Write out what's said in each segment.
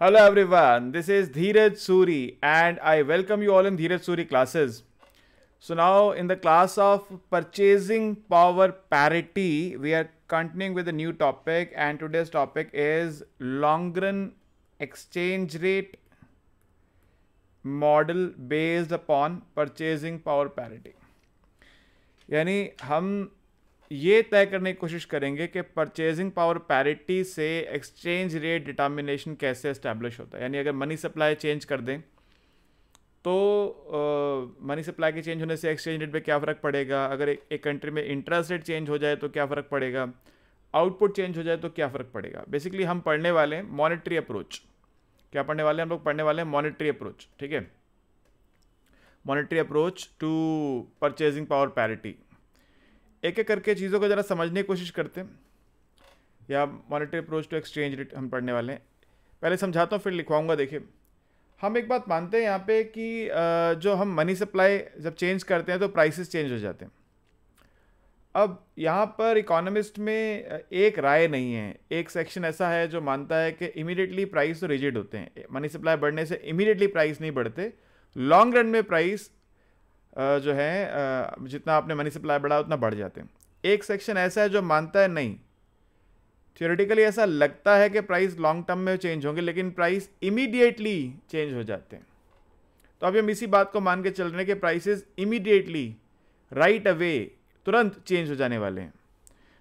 Hello everyone, this is Dheeraj Suri and I welcome you all in Dheeraj Suri classes. So now in the class of purchasing power parity, we are continuing with a new topic and today's topic is long run exchange rate model based upon purchasing power parity. यानी हम ये तय करने की कोशिश करेंगे कि purchasing power parity से एक्सचेंज रेट डिटर्मिनेशन कैसे इस्टेब्लिश होता है यानी अगर मनी सप्लाई चेंज कर दें तो मनी सप्लाई के चेंज होने से एक्सचेंज रेट पे क्या फ़र्क पड़ेगा अगर एक, एक कंट्री में इंटरेस्ट रेट चेंज हो जाए तो क्या फ़र्क पड़ेगा आउटपुट चेंज हो जाए तो क्या फ़र्क पड़ेगा बेसिकली हम पढ़ने वाले हैं मॉनिटरी अप्रोच क्या पढ़ने वाले हैं हम लोग पढ़ने वाले हैं मॉनिटरी अप्रोच ठीक है monetary approach to purchasing power parity एक एक करके चीज़ों को ज़रा समझने की कोशिश करते हैं या monetary approach to exchange rate हम पढ़ने वाले हैं पहले समझाता हूँ फिर लिखवाऊँगा देखिए हम एक बात मानते हैं यहाँ पे कि जो हम मनी सप्लाई जब चेंज करते हैं तो प्राइसेस चेंज हो जाते हैं अब यहाँ पर इकोनॉमिस्ट में एक राय नहीं है एक सेक्शन ऐसा है जो मानता है कि इमीडिएटली प्राइस तो रिजिड होते हैं मनी सप्लाई बढ़ने से इमीडिएटली प्राइस नहीं बढ़ते लॉन्ग रन में प्राइस जो है जितना आपने मनी सप्लाई बढ़ाया उतना बढ़ जाते हैं एक सेक्शन ऐसा है जो मानता है नहीं थियोरेटिकली ऐसा लगता है कि प्राइस लॉन्ग टर्म में चेंज होंगे लेकिन प्राइस इमीडिएटली चेंज हो जाते हैं तो अभी हम इसी बात को मान के चल रहे हैं कि प्राइसेस इमीडिएटली राइट अवे तुरंत चेंज हो जाने वाले हैं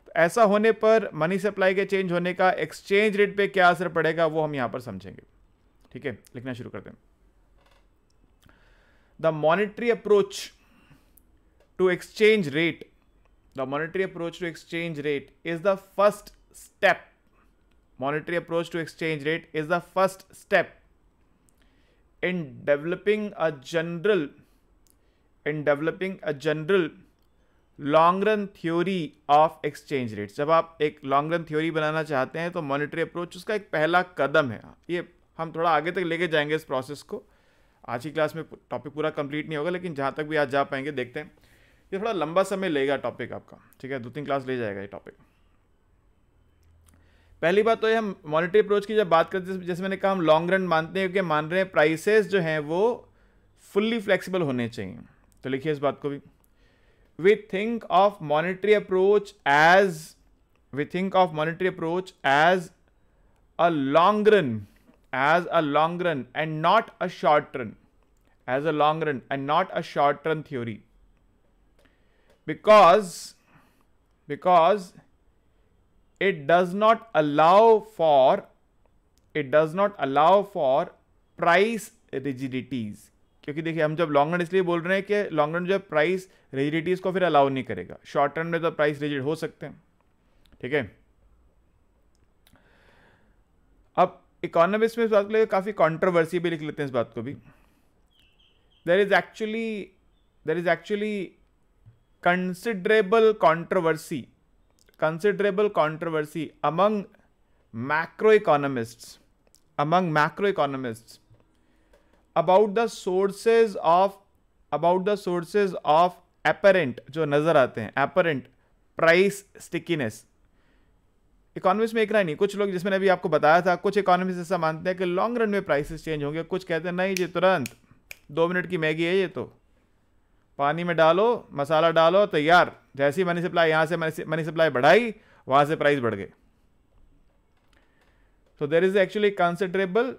तो ऐसा होने पर मनी सप्लाई के चेंज होने का एक्सचेंज रेट पे क्या असर पड़ेगा वो हम यहाँ पर समझेंगे ठीक है लिखना शुरू करते हैं the monetary approach to exchange rate the monetary approach to exchange rate is the first step monetary approach to exchange rate is the first step in developing a general in developing a general long run theory of exchange rate जब आप एक long run theory बनाना चाहते हैं तो monetary approach उसका एक पहला कदम है ये हम थोड़ा आगे तक लेके जाएंगे इस प्रोसेस को आज की क्लास में टॉपिक पूरा कंप्लीट नहीं होगा लेकिन जहाँ तक भी आज जा पाएंगे देखते हैं ये थोड़ा लंबा समय लेगा टॉपिक आपका ठीक है दो तीन क्लास ले जाएगा ये टॉपिक पहली बात तो ये हम मॉनिटरी अप्रोच की जब बात करते हैं जैसे मैंने कहा हम लॉन्ग रन मानते हैं कि मान रहे हैं प्राइसेस जो हैं वो फुल्ली फ्लेक्सिबल होने चाहिए तो लिखिए इस बात को भी we think of monetary approach as we think of monetary approach as a long run as a long run and not a short run as a long run and not a short run theory because because it does not allow for it does not allow for price rigidities क्योंकि देखिए हम जब long run इसलिए बोल रहे हैं कि long run जो है प्राइस रिजिडिटीज़ को फिर अलाउ नहीं करेगा शॉर्ट रन में तो प्राइस रिजिड हो सकते हैं ठीक है इकोनॉमिस्ट में इस बात को लेकर काफ़ी कॉन्ट्रोवर्सी भी लिख लेते हैं इस बात को भी there is actually there is actually considerable controversy considerable controversy among macro among macro economist about the sources of about the sources of apparent जो नज़र आते हैं एपरेंट प्राइस स्टिकीनेस इकोनॉमिक्स में इतना नहीं कुछ लोग जिसमें अभी आपको बताया था कुछ इकोनॉमिक्स ऐसा मानते हैं कि लॉन्ग रन में प्राइसेस चेंज होंगे कुछ कहते हैं नहीं जी तुरंत दो मिनट की मैगी है ये तो पानी में डालो मसाला डालो तैयार जैसी मनी सप्लाई यहाँ से मनी सप्लाई बढ़ाई वहाँ से प्राइस बढ़ गए there is actually considerable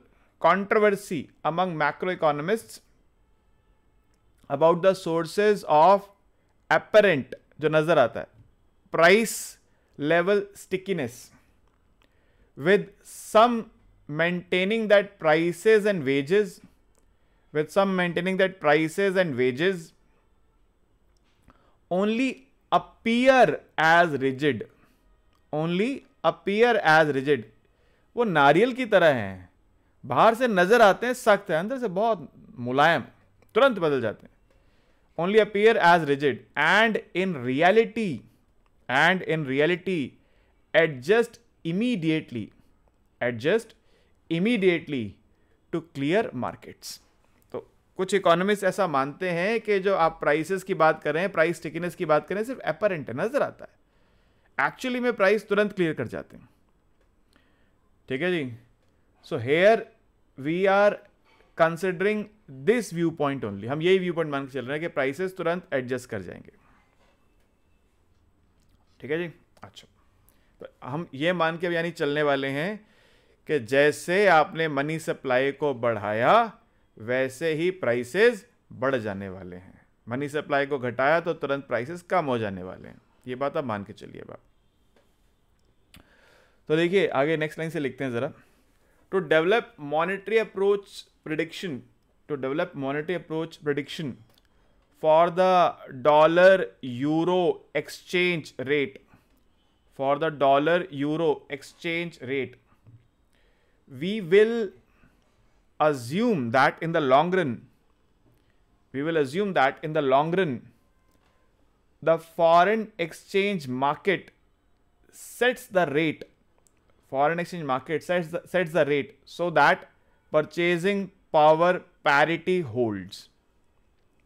controversy among macro economist about the sources of apparent जो नज़र आता है price level stickiness with some maintaining that prices and wages with some maintaining that prices and wages only appear as rigid only appear as rigid वो नारियल की तरह हैं बाहर से नजर आते हैं सख्त है अंदर से बहुत मुलायम तुरंत बदल जाते हैं only appear as rigid and in reality and in reality adjust immediately adjust immediately to clear markets तो कुछ इकोनॉमिस्ट ऐसा मानते हैं कि जो आप प्राइसेस की बात करें प्राइस टिकनेस की बात करें सिर्फ अपरेंट नजर आता है एक्चुअली में प्राइस तुरंत क्लियर कर जाते हैं ठीक है जी so here we are considering this view point only हम यही व्यू पॉइंट मान के चल रहे हैं कि प्राइसेस तुरंत एडजस्ट कर जाएंगे ठीक है जी अच्छा तो हम ये मान के यानी चलने वाले हैं कि जैसे आपने मनी सप्लाई को बढ़ाया वैसे ही प्राइसेस बढ़ जाने वाले हैं मनी सप्लाई को घटाया तो तुरंत प्राइसेस कम हो जाने वाले हैं ये बात आप मान के चलिए बाप तो देखिए आगे नेक्स्ट लाइन से लिखते हैं ज़रा to develop monetary approach prediction to develop monetary approach prediction for the dollar euro exchange rate for the dollar euro exchange rate we will assume that in the long run we will assume that in the long run the foreign exchange market sets the rate foreign exchange market sets the, sets the rate so that purchasing power parity holds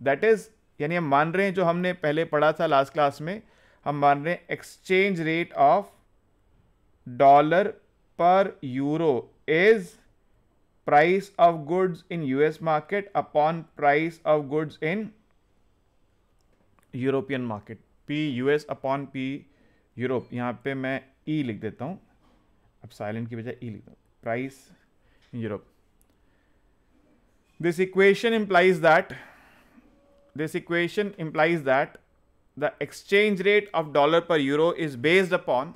that is यानी हम मान रहे हैं जो हमने पहले पढ़ा था लास्ट क्लास में हम मान रहे हैं exchange rate of dollar per euro is price of goods in US market upon price of goods in European market P US upon P Europe यहाँ पे मैं ई e लिख देता हूँ अब साइलेंट की बजाय ई e लिख दूँ price Europe this equation implies that this equation implies that the exchange rate of dollar per euro is based upon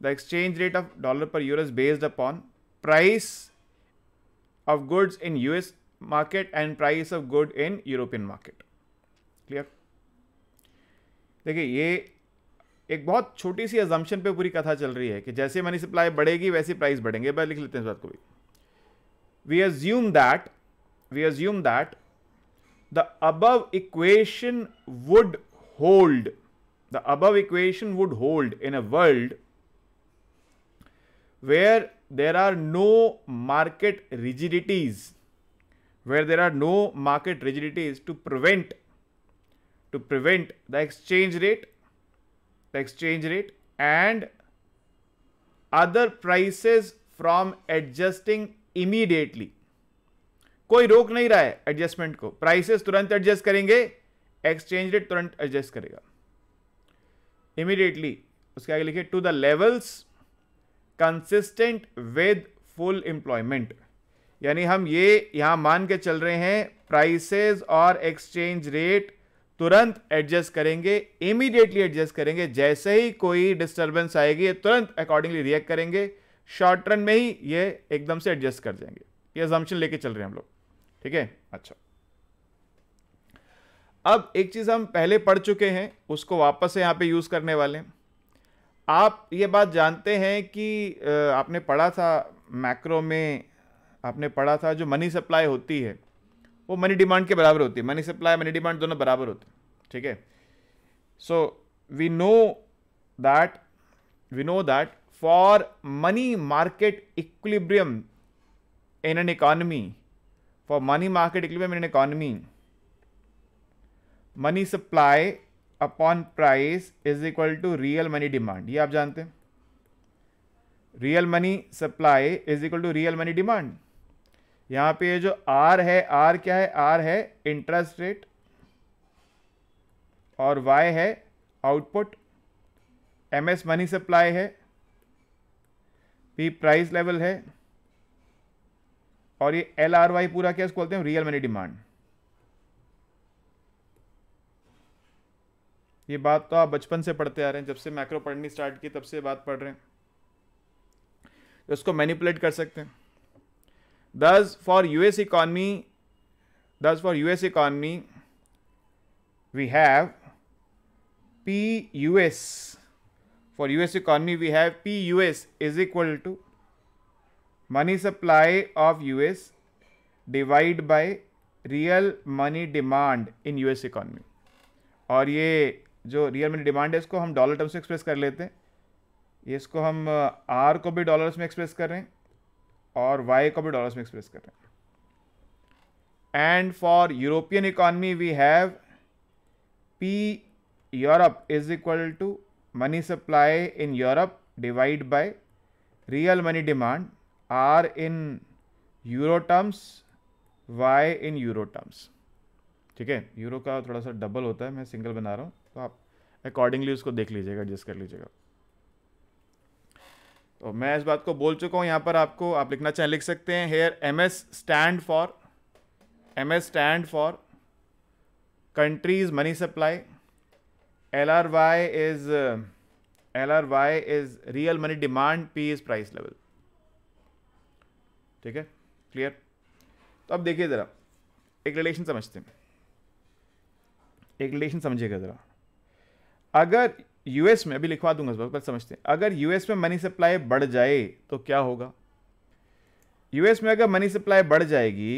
the exchange rate of dollar per euro is based upon price of goods in US market and price of good in European market. Clear? देखिए ये एक बहुत छोटी सी assumption पे पूरी कथा चल रही है कि जैसे मनी सप्लाई बढ़ेगी वैसे प्राइस बढ़ेंगे मैं लिख लेते हैं इस बात को भी we assume that we assume that the above equation would hold the above equation would hold in a world where there are no market rigidities where there are no market rigidities to prevent to prevent the exchange rate the exchange rate and other prices from adjusting immediately कोई रोक नहीं रहा है adjustment को prices तुरंत adjust करेंगे exchange rate तुरंत adjust करेगा इमीडिएटली उसके आगे लिखिए to the levels consistent with full employment यानी हम ये यहां मान के चल रहे हैं प्राइसेस और एक्सचेंज रेट तुरंत एडजस्ट करेंगे इमीडिएटली एडजस्ट करेंगे जैसे ही कोई डिस्टर्बेंस आएगी ये तुरंत अकॉर्डिंगली रिएक्ट करेंगे शॉर्ट रन में ही ये एकदम से एडजस्ट कर जाएंगे ये जम्शन लेके चल रहे हैं हम लोग ठीक है अच्छा अब एक चीज़ हम पहले पढ़ चुके हैं उसको वापस से यहां पे यूज़ करने वाले आप ये बात जानते हैं कि आपने पढ़ा था मैक्रो में आपने पढ़ा था जो मनी सप्लाई होती है वो मनी डिमांड के बराबर होती है मनी सप्लाई मनी डिमांड दोनों बराबर होते हैं ठीक है so we know that we know that for money market equilibrium in an economy for money market इक्विपमेंट in economy money supply upon price is equal to real money demand ये आप जानते हैं real money supply is equal to real money demand यहां पे ये जो are है आर क्या है आर है इंटरेस्ट रेट और वाई है output M S money supply है पी प्राइस लेवल है और ये एल आर वाई पूरा क्या इसको बोलते हैं रियल मनी डिमांड ये बात तो आप बचपन से पढ़ते आ रहे हैं जब से मैक्रो पढ़नी स्टार्ट की तब से बात पढ़ रहे हैं तो इसको मैनिपुलेट कर सकते हैं thus for US economy thus for US economy we have P US for US economy we have P US is equal to money supply of US divide by real money demand in US economy और ये जो real money demand है इसको हम dollar terms में express कर लेते हैं ये इसको हम आर uh, को भी डॉलर्स में एक्सप्रेस कर रहे हैं और वाई को भी डॉलर्स में एक्सप्रेस कर रहे हैं and for European economy we have P Europe is equal to money supply in Europe divide by real money demand R in euro terms Y in euro terms ठीक है euro का थोड़ा सा double होता है मैं सिंगल बना रहा हूँ तो आप अकॉर्डिंगली उसको देख लीजिएगा एडजस्ट कर लीजिएगा तो मैं इस बात को बोल चुका हूँ यहाँ पर आपको आप लिखना चाहें लिख सकते हैं here M S stand for M S stand for countries money supply L R Y is L R Y is real money demand P is price level ठीक है क्लियर तो अब देखिए ज़रा एक रिलेशन समझते हैं एक रिलेशन समझिएगा ज़रा अगर यूएस में अभी लिखवा दूंगा बस पर समझते हैं अगर यूएस में मनी सप्लाई बढ़ जाए तो क्या होगा यूएस में अगर मनी सप्लाई बढ़ जाएगी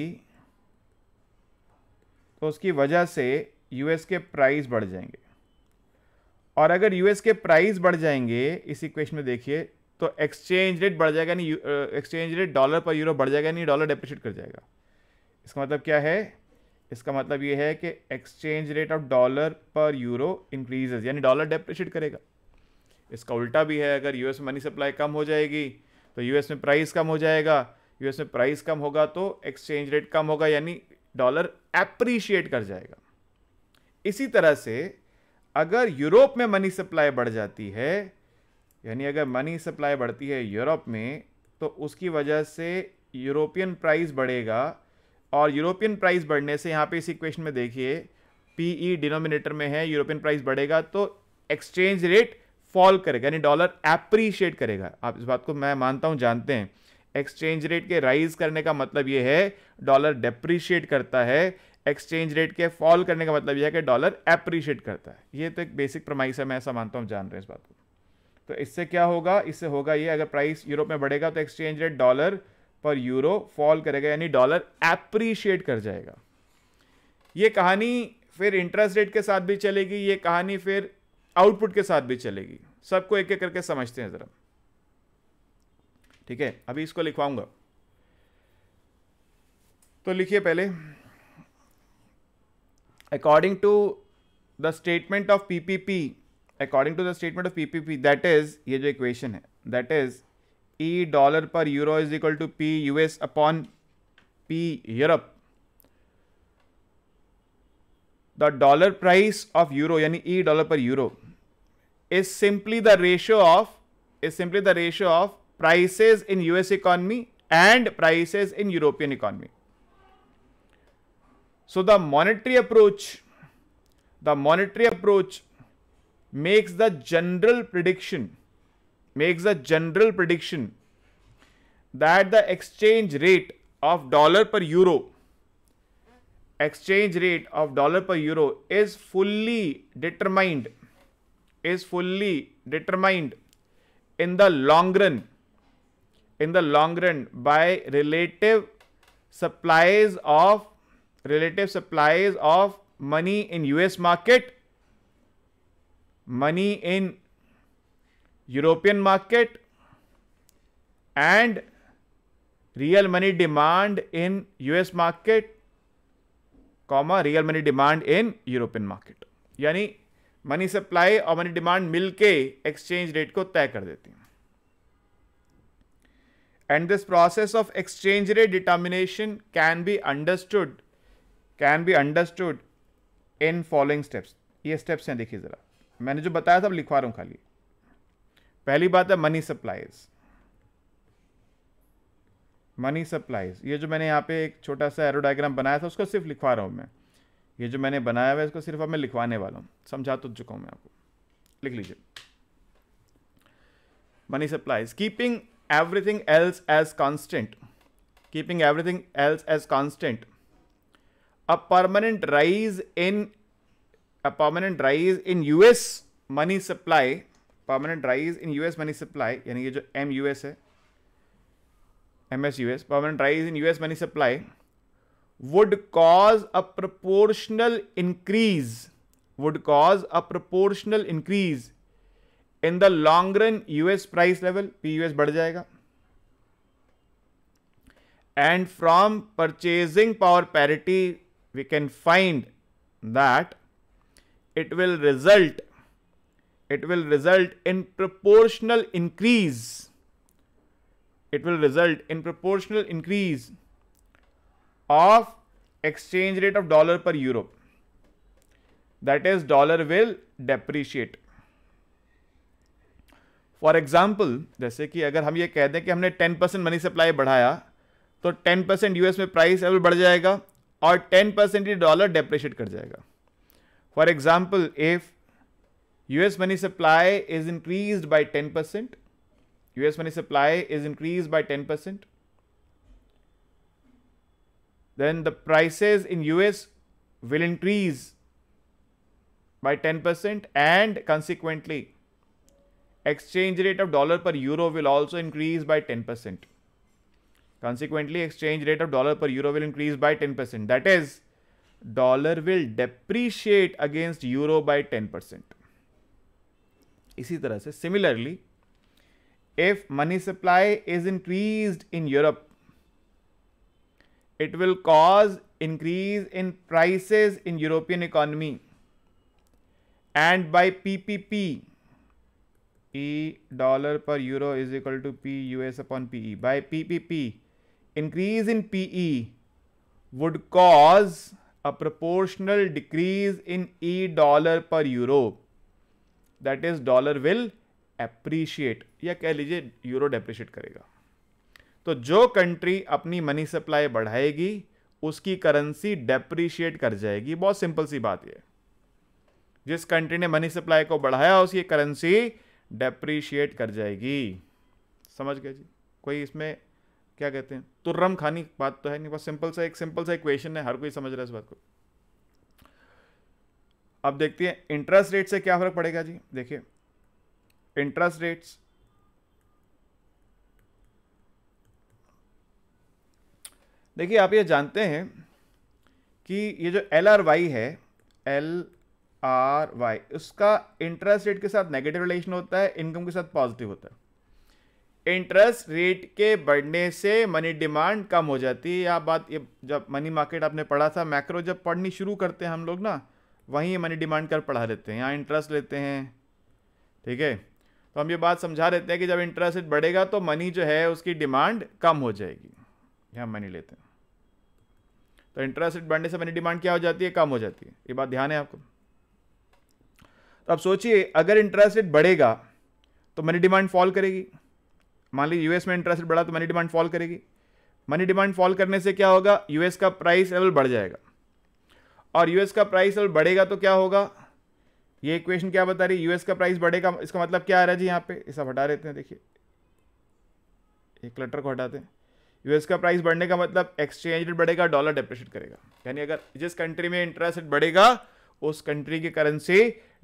तो उसकी वजह से यूएस के प्राइस बढ़ जाएंगे और अगर यूएस के प्राइस बढ़ जाएंगे इस इक्वेशन में देखिए तो एक्सचेंज रेट बढ़ जाएगा नहीं exchange rate dollar per euro बढ़ जाएगा नहीं डॉलर डिप्रिशिएट कर जाएगा इसका मतलब क्या है इसका मतलब ये है कि exchange rate of dollar per euro increases यानी डॉलर डेप्रिशिएट करेगा इसका उल्टा भी है अगर यूएस में मनी सप्लाई कम हो जाएगी तो यूएस में प्राइस कम हो जाएगा यूएस में प्राइस कम होगा तो एक्सचेंज रेट कम होगा यानी डॉलर एप्रीशिएट कर जाएगा इसी तरह से अगर यूरोप में मनी सप्लाई बढ़ जाती है यानी अगर मनी सप्लाई बढ़ती है यूरोप में तो उसकी वजह से यूरोपियन प्राइस बढ़ेगा और यूरोपियन प्राइस बढ़ने से यहाँ पे इस इक्वेशन में देखिए पी ई डिनोमिनेटर में है यूरोपियन प्राइस बढ़ेगा तो एक्सचेंज रेट फॉल करेगा यानी डॉलर एप्रीशिएट करेगा आप इस बात को मैं मानता हूँ जानते हैं एक्सचेंज रेट के राइज करने का मतलब ये है डॉलर डेप्रीशिएट करता है एक्सचेंज रेट के फॉल करने का मतलब यह है कि डॉलर एप्रीशिएट करता है ये तो एक बेसिक प्रमाइस है मैं ऐसा मानता हूँ जान रहे हैं इस बात को तो इससे क्या होगा इससे होगा ये अगर प्राइस यूरोप में बढ़ेगा तो exchange rate dollar per euro fall करेगा यानी डॉलर एप्रीशिएट कर जाएगा ये कहानी फिर इंटरेस्ट रेट के साथ भी चलेगी ये कहानी फिर आउटपुट के साथ भी चलेगी सबको एक एक करके समझते हैं ज़रा ठीक है अभी इसको लिखवाऊंगा तो लिखिए पहले according to the statement of PPP according to the statement of PPP, that is, ये जो equation है, that is, E dollar per euro is equal to P US upon P Europe. The dollar price of euro, यानी E dollar per euro, is simply the ratio of is simply the ratio of prices in US economy and prices in European economy. So the monetary approach, the monetary approach makes the general prediction makes a general prediction that the exchange rate of dollar per euro exchange rate of dollar per euro is fully determined is fully determined in the long run in the long run by relative supplies of relative supplies of money in US market money in European market and real money demand in US market comma real money demand in European market यानी money supply और money demand मिलके exchange rate को तय कर देती हैं and this process of exchange rate determination can be understood can be understood in following steps ये steps हैं देखिए जरा मैंने जो बताया था लिखवा रहा हूं खाली पहली बात है मनी सप्लाईज मनी सप्लाईज ये जो मैंने यहाँ पे एक छोटा सा एरो डायग्राम बनाया था उसको सिर्फ लिखवा रहा हूँ मैं ये जो मैंने बनाया हुआ है इसको सिर्फ अब मैं लिखवाने वाला हूँ समझा तो चुका हूँ मैं आपको लिख लीजिए money supplies keeping everything else as constant keeping everything else as constant a permanent rise इन a permanent rise in U.S. money supply—permanent rise in U.S. money supply यानी कि जो MUS यू एस है M S U S permanent would cause a proportional increase would cause a proportional increase in the long run us price level pus बढ़ जाएगा and from purchasing power parity we can find that it will result it will result in proportional increase it will result in proportional increase of exchange rate of dollar per euro that is dollar will depreciate for example जैसे कि अगर हम ये कह दें कि हमने 10% percent money supply बढ़ाया तो टेन परसेंट यूएस में प्राइस एवल बढ़ जाएगा और टेन परसेंट डॉलर डेप्रिशिएट कर जाएगा For example, if US money supply is increased by 10%, US money supply is increased by 10%, then the prices in US will increase by 10% and consequently exchange rate of dollar per euro will also increase by 10%. Consequently, exchange rate of dollar per euro will increase by 10%. That is, Dollar will depreciate against euro by ten percent. इसी तरह से if money supply is increased in Europe, it will cause increase in prices in European economy and by PPP, e dollar per euro is equal to P US upon PE, by PPP, increase in PE would cause a proportional decrease in E dollar per euro. That is dollar will appreciate या कह लीजिए euro depreciate करेगा तो जो country अपनी money supply बढ़ाएगी उसकी currency depreciate कर जाएगी बहुत सिंपल सी बात यह जिस कंट्री ने मनी सप्लाई को बढ़ाया उसकी करेंसी डेप्रिशिएट कर जाएगी समझ गए जी कोई इसमें क्या कहते हैं तुर्रम तो खानी बात तो है नहीं बस सिंपल सा एक सिंपल सा इक्वेशन है हर कोई समझ रहा है इस बात को अब देखते हैं इंटरेस्ट रेट से क्या फर्क पड़ेगा जी देखिए इंटरेस्ट रेट्स देखिए आप ये जानते हैं कि ये जो एल आर वाई है एल आर वाई उसका इंटरेस्ट रेट के साथ नेगेटिव रिलेशन होता है इनकम के साथ पॉजिटिव होता है इंटरेस्ट रेट के बढ़ने से मनी डिमांड कम हो जाती है आप बात ये जब मनी मार्केट आपने पढ़ा था मैक्रो जब पढ़नी शुरू करते हैं हम लोग ना वहीं मनी डिमांड कर पढ़ा देते हैं यहाँ इंटरेस्ट लेते हैं ठीक है तो हम ये बात समझा देते हैं कि जब इंटरेस्ट रेट बढ़ेगा तो मनी जो है उसकी डिमांड कम हो जाएगी यहाँ मनी लेते हैं तो इंटरेस्ट रेट बढ़ने से मनी डिमांड क्या हो जाती है कम हो जाती है ये बात ध्यान है आपको तो अब सोचिए अगर इंटरेस्ट रेट बढ़ेगा तो मनी डिमांड फॉल करेगी मान लीजिए यूएस में इंटरेस्ट बढ़ा तो मनी डिमांड फॉल करेगी मनी डिमांड फॉल करने से क्या होगा यूएस का प्राइस लेवल बढ़ जाएगा और यूएस का प्राइस लेवल बढ़ेगा तो क्या होगा ये इक्वेशन क्या बता रही है यूएस का प्राइस बढ़ेगा इसका मतलब क्या आ रहा है जी यहाँ पे ये सब हटा देते हैं देखिए एक लेटर को हटाते हैं यूएस का प्राइस बढ़ने का मतलब एक्सचेंज रेट बढ़ेगा डॉलर डेप्रिशिएट करेगा यानी अगर जिस कंट्री में इंटरेस्ट रेट बढ़ेगा उस कंट्री की करेंसी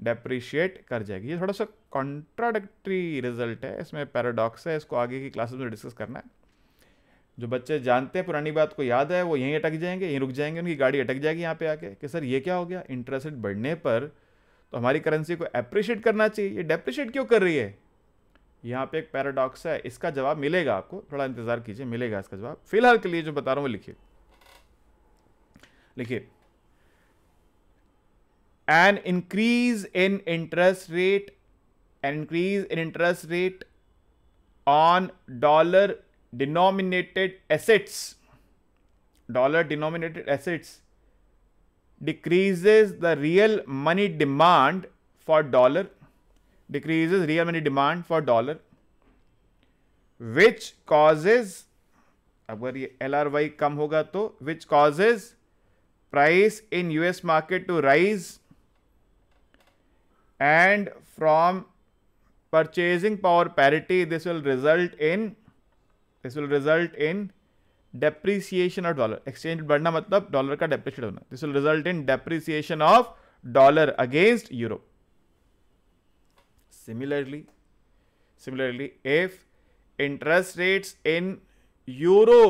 डेप्रिशिएट कर जाएगी ये थोड़ा सा कॉन्ट्राडक्ट्री रिजल्ट है इसमें पैराडॉक्स है इसको आगे की क्लासेस में डिस्कस करना है जो बच्चे जानते हैं पुरानी बात को याद है वो यहीं अटक जाएंगे यहीं रुक जाएंगे उनकी गाड़ी अटक जाएगी यहाँ पे आके कि सर ये क्या हो गया इंटरेस्ट रेट बढ़ने पर तो हमारी करेंसी को अप्रिशिएट करना चाहिए ये डेप्रिशिएट क्यों कर रही है यहाँ पे एक पैराडॉक्स है इसका जवाब मिलेगा आपको थोड़ा इंतज़ार कीजिए मिलेगा इसका जवाब फिलहाल के लिए जो बता रहा हूँ वो लिखिए लिखिए an increase in interest rate an increase in interest rate on dollar denominated assets dollar denominated assets decreases the real money demand for dollar decreases real money demand for dollar which causes अगर ये LRY R Y कम होगा तो which causes price in US market to rise and from purchasing power parity this will result in this will result in depreciation of dollar exchange badna matlab dollar ka depreciate hona this will result in depreciation of dollar against euro similarly similarly if interest rates in euro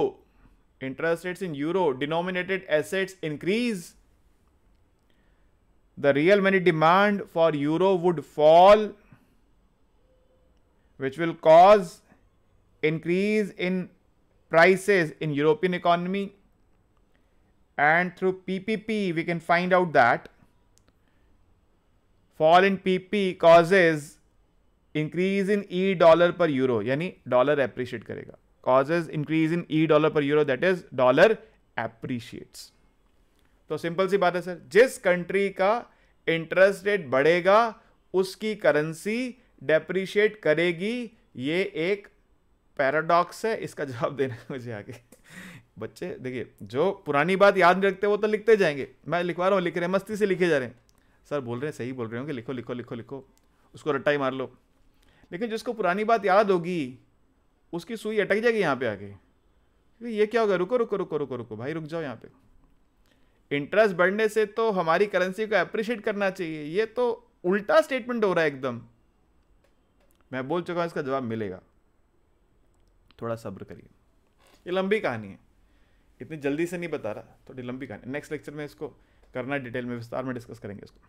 interest rates in euro denominated assets increase the real money demand for euro would fall which will cause increase in prices in European economy and through PPP we can find out that fall in PP causes increase in E dollar per euro Yani dollar appreciate करेगा causes increase in E dollar per euro that is dollar appreciates तो simple सी बात है sir जिस country का interest rate बढ़ेगा उसकी currency depreciate करेगी ये एक पैराडॉक्स है इसका जवाब देना है मुझे आगे बच्चे देखिए जो पुरानी बात याद नहीं रखते वो तो लिखते जाएंगे मैं लिखवा रहा हूँ लिख रहे हैं मस्ती से लिखे जा रहे हैं सर बोल रहे हैं सही बोल रहे होंगे लिखो लिखो लिखो लिखो उसको रट्टाई मार लो लेकिन जिसको पुरानी बात याद होगी उसकी सुई अटक जाएगी यहाँ पे आके ये क्या होगा रुको रुको रुको रुको रुको भाई रुक जाओ यहाँ पे इंटरेस्ट बढ़ने से तो हमारी करेंसी को अप्रिशिएट करना चाहिए ये तो उल्टा स्टेटमेंट हो रहा है एकदम मैं बोल चुका हूँ इसका जवाब मिलेगा थोड़ा सब्र करिए ये लंबी कहानी है इतनी जल्दी से नहीं बता रहा थोड़ी लंबी कहानी नेक्स्ट लेक्चर में इसको करना डिटेल में विस्तार में डिस्कस करेंगे इसको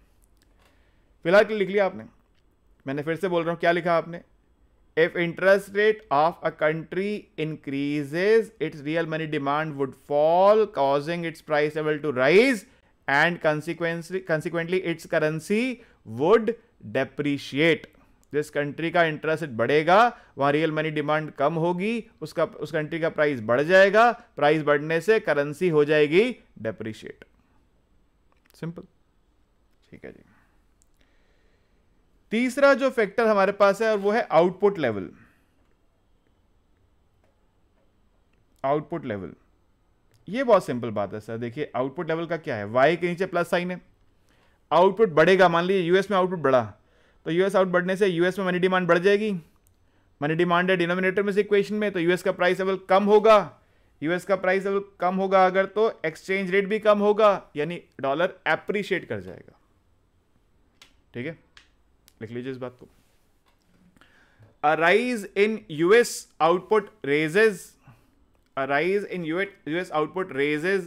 फिलहाल के लिख लिया आपने मैंने फिर से बोल रहा हूँ क्या लिखा आपने if interest rate of a country increases its real money demand would fall causing its price level to rise and consequently consequently its currency would depreciate जिस कंट्री का इंटरेस्ट रेट बढ़ेगा वहाँ रियल मनी डिमांड कम होगी उसका उस country का price बढ़ जाएगा प्राइस बढ़ने से करेंसी हो जाएगी डेप्रिशिएट सिंपल ठीक है जी तीसरा जो फैक्टर हमारे पास है और वो है आउटपुट लेवल आउटपुट लेवल ये बहुत सिंपल बात है सर देखिए आउटपुट लेवल का क्या है वाई के नीचे प्लस साइन है आउटपुट बढ़ेगा मान लीजिए यूएस में आउटपुट बढ़ा तो यूएस आउट बढ़ने से यूएस में मनी डिमांड बढ़ जाएगी मनी डिमांड है डिनोमिनेटर में से इक्वेशन में तो यूएस का प्राइस लेवल कम होगा यूएस का प्राइस लेवल कम होगा अगर तो एक्सचेंज रेट भी कम होगा यानी डॉलर एप्रिशिएट कर जाएगा ठीक है लिख लीजिए इस बात a rise in US output raises a rise in US output raises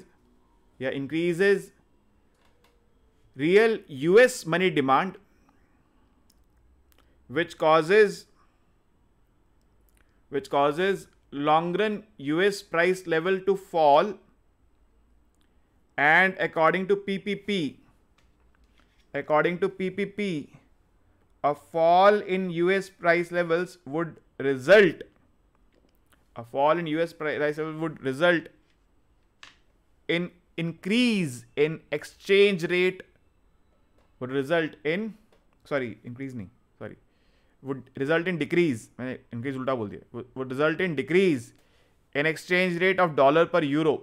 या increases real US money demand which causes which causes long run US price level to fall and according to PPP according to PPP a fall in US price levels would result a fall in US price levels would result in increase in exchange rate would result in sorry increase नहीं sorry would result in decrease increase उल्टा बोल दिया would result in decrease in exchange rate of dollar per euro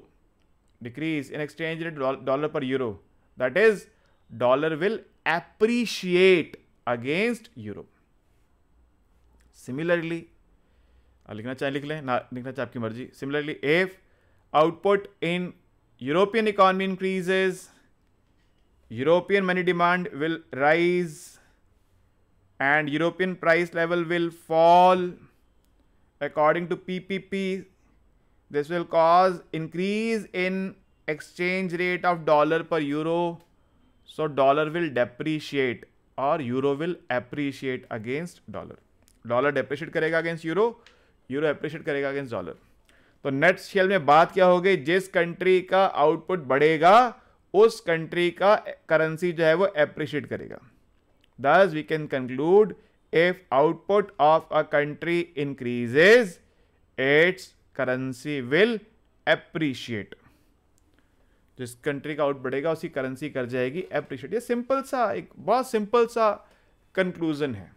decrease in exchange rate dollar per euro that is dollar will appreciate against Europe. Similarly, लिखना चाहे लिख लें ना लिखना चाहे आपकी मर्जी similarly if output in European economy increases European money demand will rise and European price level will fall according to PPP, this will cause increase in exchange rate of dollar per euro. So dollar will depreciate और euro will appreciate against dollar dollar depreciate करेगा against euro euro appreciate करेगा against dollar तो nutshell में बात क्या हो गई जिस कंट्री का आउटपुट बढ़ेगा उस कंट्री का करेंसी जो है वो अप्रिशिएट करेगा thus we can conclude if output of a country increases its currency will appreciate जिस कंट्री का आउट बढ़ेगा उसी करेंसी कर जाएगी एप्रिशिएट ये सिंपल सा एक बहुत सिंपल सा कंक्लूज़न है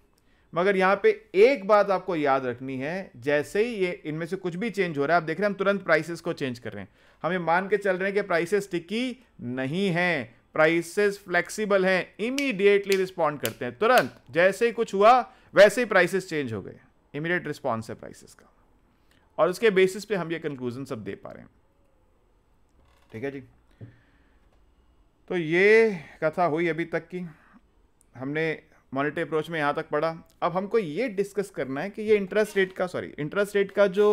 मगर यहाँ पे एक बात आपको याद रखनी है जैसे ही ये इनमें से कुछ भी चेंज हो रहा है आप देख रहे हैं हम तुरंत प्राइसेस को चेंज कर रहे हैं हमें मान के चल रहे हैं कि प्राइसेस टिकी नहीं हैं प्राइसेस फ्लेक्सिबल हैं इमीडिएटली रिस्पॉन्ड करते हैं तुरंत जैसे ही कुछ हुआ वैसे ही प्राइसेस चेंज हो गए इमीडिएट रिस्पॉन्स है प्राइसेस का और उसके बेसिस पे हम ये कंक्लूजन सब दे पा रहे हैं ठीक है जी तो ये कथा हुई अभी तक की हमने मॉनिटरी अप्रोच में यहाँ तक पढ़ा अब हमको ये डिस्कस करना है कि ये इंटरेस्ट रेट का सॉरी इंटरेस्ट रेट का जो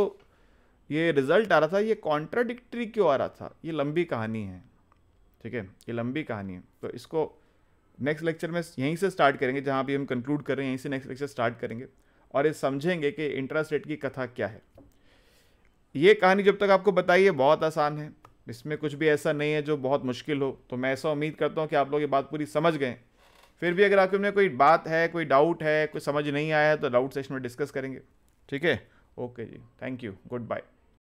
ये रिजल्ट आ रहा था ये कॉन्ट्राडिक्ट्री क्यों आ रहा था ये लंबी कहानी है ठीक है ये लंबी कहानी है तो इसको नेक्स्ट लेक्चर में यहीं से स्टार्ट करेंगे जहाँ भी हम कंक्लूड कर रहे हैं यहीं से नेक्स्ट लेक्चर स्टार्ट करेंगे और ये समझेंगे कि इंटरेस्ट रेट की कथा क्या है ये कहानी जब तक आपको बताइए बहुत आसान है इसमें कुछ भी ऐसा नहीं है जो बहुत मुश्किल हो तो मैं ऐसा उम्मीद करता हूँ कि आप लोग ये बात पूरी समझ गए फिर भी अगर आपके में कोई बात है कोई डाउट है कोई समझ नहीं आया तो डाउट सेशन में डिस्कस करेंगे ठीक है ओके जी थैंक यू गुड बाय